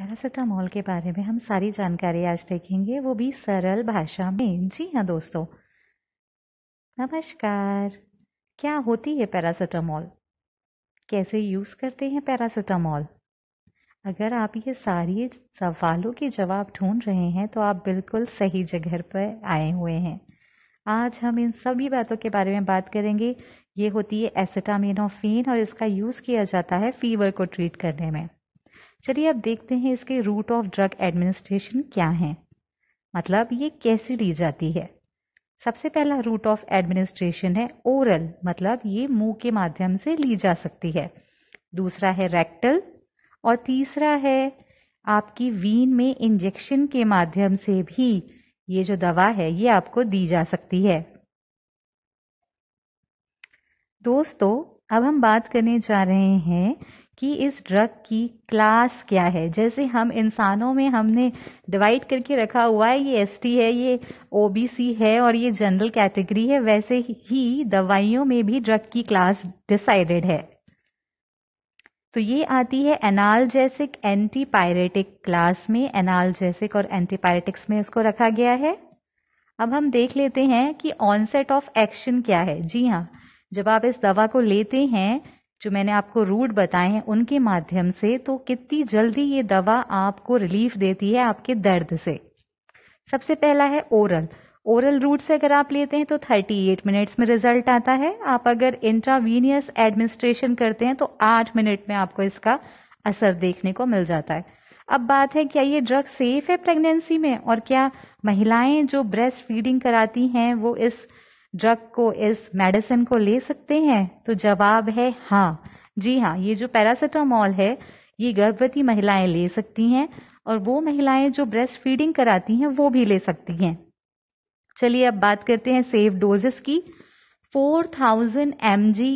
paracetamol के बारे में हम सारी जानकारी आज देखेंगे वो भी सरल भाषा में जी हाँ दोस्तों नमस्कार क्या होती है पैरासीटामोल कैसे यूज़ करते हैं पैरासिटामोल अगर आप ये सारी सवालों के जवाब ढूंढ रहे हैं तो आप बिल्कुल सही जगह पर आए हुए हैं आज हम इन सभी बातों के बारे में बात करेंगे ये होती है एसिटामिनोफीन और इसका यूज़ किया जाता है फीवर को ट्रीट करने में चलिए अब देखते हैं इसके रूट ऑफ ड्रग एडमिनिस्ट्रेशन क्या है मतलब ये कैसे ली जाती है सबसे पहला रूट ऑफ एडमिनिस्ट्रेशन है ओरल मतलब ये मुंह के माध्यम से ली जा सकती है दूसरा है रेक्टल और तीसरा है आपकी वीन में इंजेक्शन के माध्यम से भी ये जो दवा है ये आपको दी जा सकती है दोस्तों अब हम बात करने जा रहे हैं कि इस ड्रग की क्लास क्या है जैसे हम इंसानों में हमने डिवाइड करके रखा हुआ है ये एस है ये ओबीसी है और ये जनरल कैटेगरी है वैसे ही दवाइयों में भी ड्रग की क्लास डिसाइडेड है तो ये आती है जैसिक एंटीपायरेटिक क्लास में जैसिक और एंटीपायरेटिक्स में इसको रखा गया है अब हम देख लेते हैं कि ऑनसेट ऑफ एक्शन क्या है जी हाँ जब आप इस दवा को लेते हैं जो मैंने आपको रूट बताए हैं उनके माध्यम से तो कितनी जल्दी ये दवा आपको रिलीफ देती है आपके दर्द से सबसे पहला है ओरल ओरल रूट से अगर आप लेते हैं तो 38 मिनट्स में रिजल्ट आता है आप अगर इंट्रावीनियस एडमिनिस्ट्रेशन करते हैं तो 8 मिनट में आपको इसका असर देखने को मिल जाता है अब बात है क्या ये ड्रग सेफ है प्रेगनेंसी में और क्या महिलाएं जो ब्रेस्ट फीडिंग कराती हैं वो इस ड्रग को इस मेडिसिन को ले सकते हैं तो जवाब है हाँ जी हाँ ये जो पैरासिटामोल है ये गर्भवती महिलाएं ले सकती हैं और वो महिलाएं जो ब्रेस्ट फीडिंग कराती हैं वो भी ले सकती हैं चलिए अब बात करते हैं सेफ डोजेस की 4000 थाउजेंड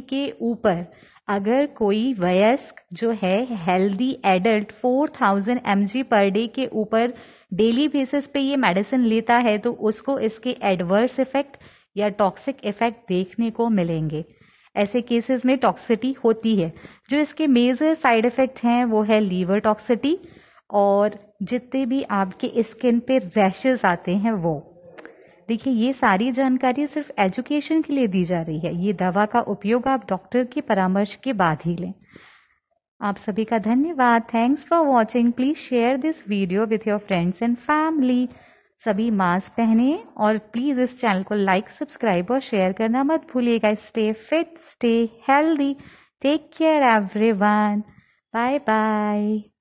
के ऊपर अगर कोई वयस्क जो है healthy adult 4000 thousand per day के ऊपर डेली बेसिस पे ये मेडिसिन लेता है तो उसको इसके एडवर्स इफेक्ट या टॉक्सिक इफेक्ट देखने को मिलेंगे ऐसे केसेस में टॉक्सिटी होती है जो इसके मेजर साइड इफेक्ट हैं वो है लीवर टॉक्सिटी और जितने भी आपके स्किन पे रैशेज आते हैं वो देखिए ये सारी जानकारी सिर्फ एजुकेशन के लिए दी जा रही है ये दवा का उपयोग आप डॉक्टर के परामर्श के बाद ही लें आप सभी का धन्यवाद thanks for watching please share this video with your friends and family सभी मास्क पहने और प्लीज इस चैनल को लाइक सब्सक्राइब और शेयर करना मत भूलिएगा stay fit stay healthy take care everyone bye bye